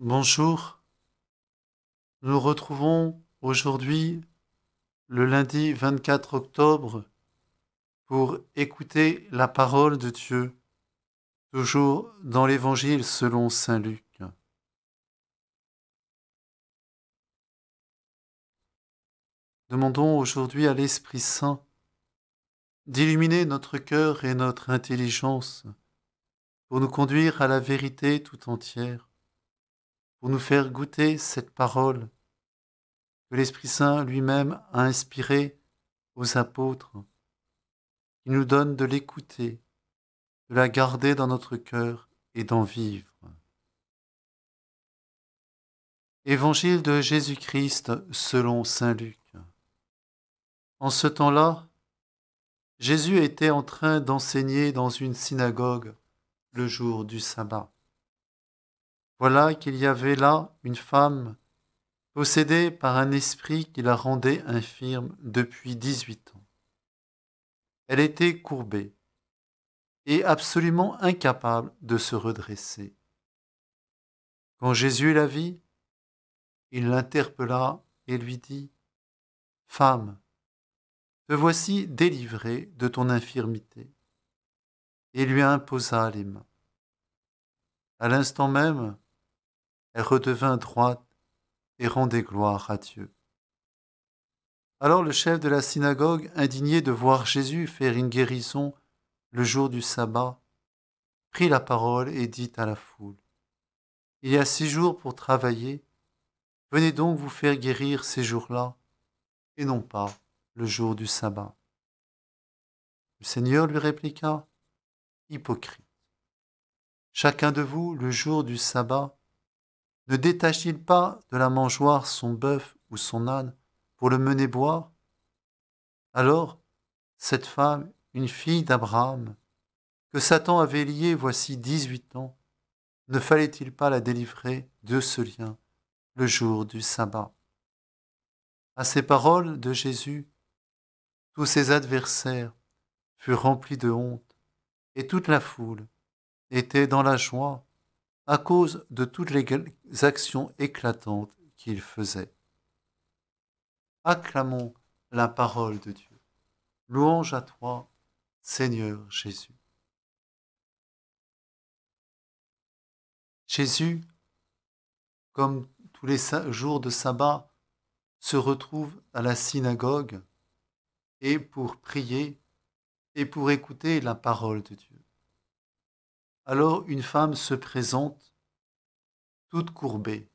Bonjour. Nous retrouvons aujourd'hui le lundi 24 octobre pour écouter la parole de Dieu, toujours dans l'Évangile selon Saint Luc. Demandons aujourd'hui à l'Esprit Saint d'illuminer notre cœur et notre intelligence pour nous conduire à la vérité tout entière pour nous faire goûter cette parole que l'Esprit Saint lui-même a inspirée aux apôtres, qui nous donne de l'écouter, de la garder dans notre cœur et d'en vivre. Évangile de Jésus-Christ selon Saint Luc. En ce temps-là, Jésus était en train d'enseigner dans une synagogue le jour du sabbat. Voilà qu'il y avait là une femme possédée par un esprit qui la rendait infirme depuis dix-huit ans. Elle était courbée et absolument incapable de se redresser. Quand Jésus la vit, il l'interpella et lui dit Femme, te voici délivrée de ton infirmité. Et lui imposa les mains. À l'instant même, elle redevint droite et rendait gloire à Dieu. Alors le chef de la synagogue, indigné de voir Jésus faire une guérison le jour du sabbat, prit la parole et dit à la foule, Il y a six jours pour travailler, venez donc vous faire guérir ces jours-là, et non pas le jour du sabbat. Le Seigneur lui répliqua, Hypocrite, chacun de vous, le jour du sabbat, ne détache-t-il pas de la mangeoire son bœuf ou son âne pour le mener boire Alors, cette femme, une fille d'Abraham, que Satan avait liée voici dix-huit ans, ne fallait-il pas la délivrer de ce lien le jour du sabbat À ces paroles de Jésus, tous ses adversaires furent remplis de honte, et toute la foule était dans la joie à cause de toutes les actions éclatantes qu'il faisait. Acclamons la parole de Dieu. Louange à toi, Seigneur Jésus. Jésus, comme tous les jours de sabbat, se retrouve à la synagogue et pour prier et pour écouter la parole de Dieu. Alors une femme se présente, toute courbée,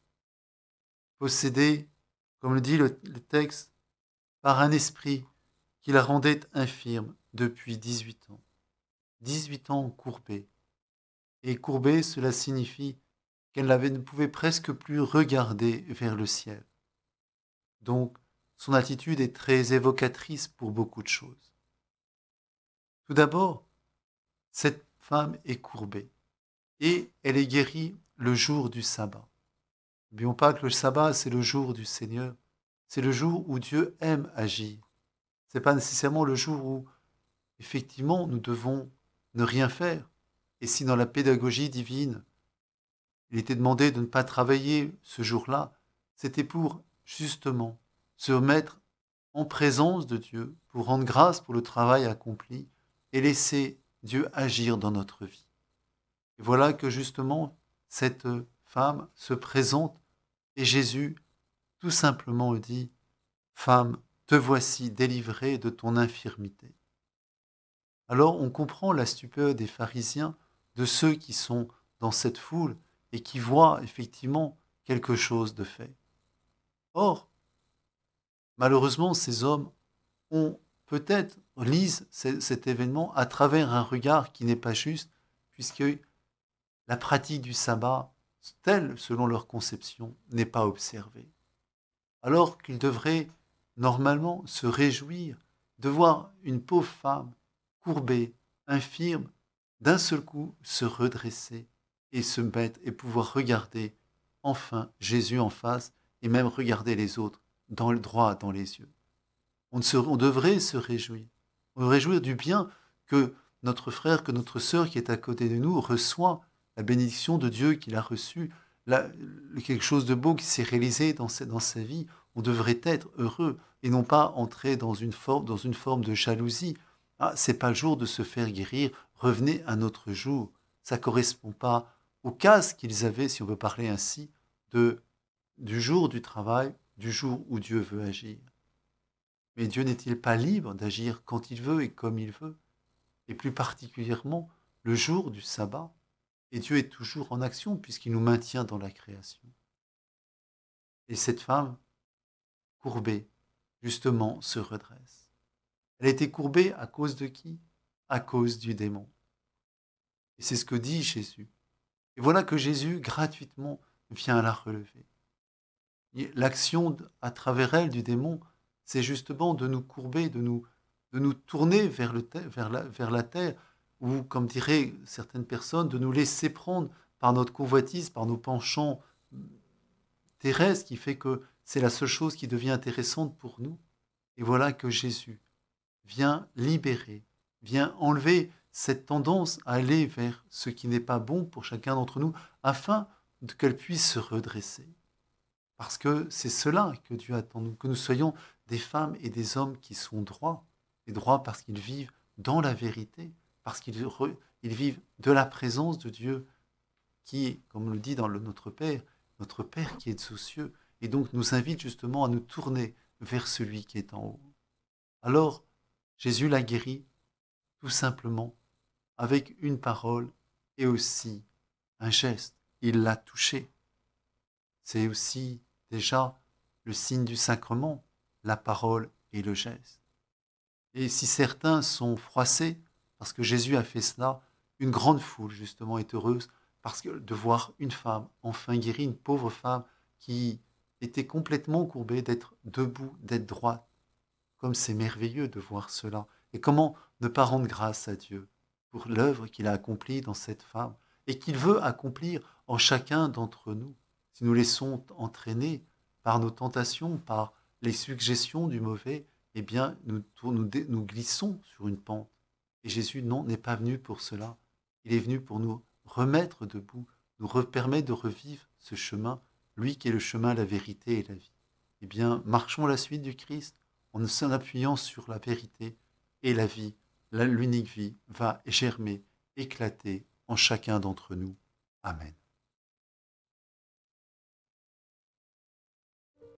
possédée, comme le dit le, texte, par un esprit qui la rendait infirme depuis 18 ans. 18 ans courbée. Et courbée, cela signifie qu'elle ne pouvait presque plus regarder vers le ciel. Donc, son attitude est très évocatrice pour beaucoup de choses. Tout d'abord, cette est courbée et elle est guérie le jour du sabbat. N'oublions pas que le sabbat, c'est le jour du Seigneur. C'est le jour où Dieu aime agir. Ce n'est pas nécessairement le jour où, effectivement, nous devons ne rien faire. Et si dans la pédagogie divine, il était demandé de ne pas travailler ce jour-là, c'était pour, justement, se mettre en présence de Dieu, pour rendre grâce pour le travail accompli et laisser Dieu agir dans notre vie. Et voilà que justement, cette femme se présente et Jésus tout simplement dit, Femme, te voici délivrée de ton infirmité. Alors on comprend la stupeur des pharisiens, de ceux qui sont dans cette foule et qui voient effectivement quelque chose de fait. Or, malheureusement, ces hommes ont peut-être lisent cet événement à travers un regard qui n'est pas juste, puisque la pratique du sabbat, telle selon leur conception, n'est pas observée. Alors qu'ils devraient normalement se réjouir de voir une pauvre femme courbée, infirme, d'un seul coup se redresser et se mettre et pouvoir regarder enfin Jésus en face et même regarder les autres dans le droit dans les yeux. On, se, devrait se réjouir. On réjouir du bien que notre frère, que notre sœur qui est à côté de nous reçoit la bénédiction de Dieu qu'il a reçue, quelque chose de beau qui s'est réalisé dans sa, vie. On devrait être heureux et non pas entrer dans une, forme, de jalousie. Ah, c'est pas le jour de se faire guérir, revenez un autre jour. Ça correspond pas au casse qu'ils avaient, si on veut parler ainsi, de, du jour du travail, du jour où Dieu veut agir. Mais Dieu n'est-il pas libre d'agir quand il veut et comme il veut Et plus particulièrement le jour du sabbat. Et Dieu est toujours en action puisqu'il nous maintient dans la création. Et cette femme, courbée, justement, se redresse. Elle a été courbée à cause de qui À cause du démon. Et c'est ce que dit Jésus. Et voilà que Jésus, gratuitement, vient la relever. L'action à travers elle du démon c'est justement de nous courber, de nous, de nous tourner vers, le vers, la, vers la terre, ou, comme diraient certaines personnes, de nous laisser prendre par notre convoitise, par nos penchants terrestres, qui fait que c'est la seule chose qui devient intéressante pour nous. Et voilà que Jésus vient libérer, vient enlever cette tendance à aller vers ce qui n'est pas bon pour chacun d'entre nous, afin qu'elle puisse se redresser. Parce que c'est cela que Dieu attend, que nous soyons des femmes et des hommes qui sont droits, et droits parce qu'ils vivent dans la vérité, parce qu'ils vivent de la présence de Dieu, qui, comme le dit dans le Notre Père, notre Père qui est aux cieux, et donc nous invite justement à nous tourner vers celui qui est en haut. Alors, Jésus l'a guéri, tout simplement, avec une parole et aussi un geste. Il l'a touché. C'est aussi déjà le signe du sacrement, la parole et le geste. Et si certains sont froissés parce que Jésus a fait cela, une grande foule justement est heureuse parce que de voir une femme enfin guérie, une pauvre femme qui était complètement courbée d'être debout, d'être droite. Comme c'est merveilleux de voir cela. Et comment ne pas rendre grâce à Dieu pour l'œuvre qu'il a accomplie dans cette femme et qu'il veut accomplir en chacun d'entre nous si nous laissons entraîner par nos tentations, par les suggestions du mauvais, eh bien, nous, nous, glissons sur une pente. Et Jésus, non, n'est pas venu pour cela. Il est venu pour nous remettre debout, nous permettre de revivre ce chemin, lui qui est le chemin, la vérité et la vie. Eh bien, marchons la suite du Christ en nous appuyant sur la vérité et la vie. L'unique vie va germer, éclater en chacun d'entre nous. Amen.